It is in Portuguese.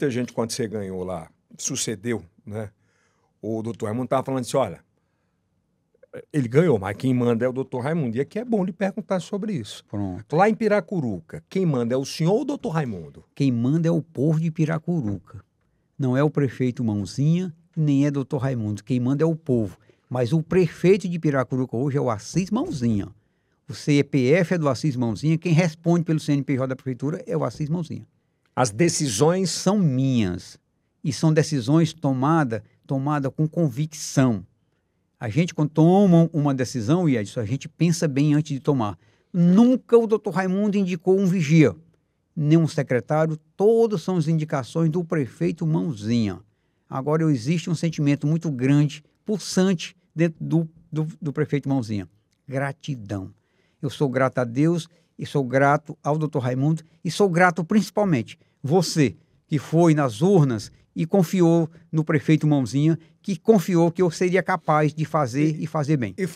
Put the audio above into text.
Muita gente, quando você ganhou lá, sucedeu, né? O doutor Raimundo estava falando assim: olha, ele ganhou, mas quem manda é o doutor Raimundo. E aqui é bom lhe perguntar sobre isso. Pronto. Lá em Piracuruca, quem manda é o senhor ou o doutor Raimundo? Quem manda é o povo de Piracuruca. Não é o prefeito Mãozinha, nem é doutor Raimundo. Quem manda é o povo. Mas o prefeito de Piracuruca hoje é o Assis Mãozinha. O CEPF é do Assis Mãozinha. Quem responde pelo CNPJ da prefeitura é o Assis Mãozinha. As decisões são minhas e são decisões tomadas tomada com convicção. A gente, quando toma uma decisão, e é isso a gente pensa bem antes de tomar. Nunca o doutor Raimundo indicou um vigia, nem um secretário, todos são as indicações do prefeito Mãozinha. Agora, existe um sentimento muito grande, pulsante, dentro do, do, do prefeito Mãozinha: gratidão. Eu sou grato a Deus e sou grato ao Dr. Raimundo e sou grato principalmente você que foi nas urnas e confiou no prefeito Mãozinha, que confiou que eu seria capaz de fazer e, e fazer bem. E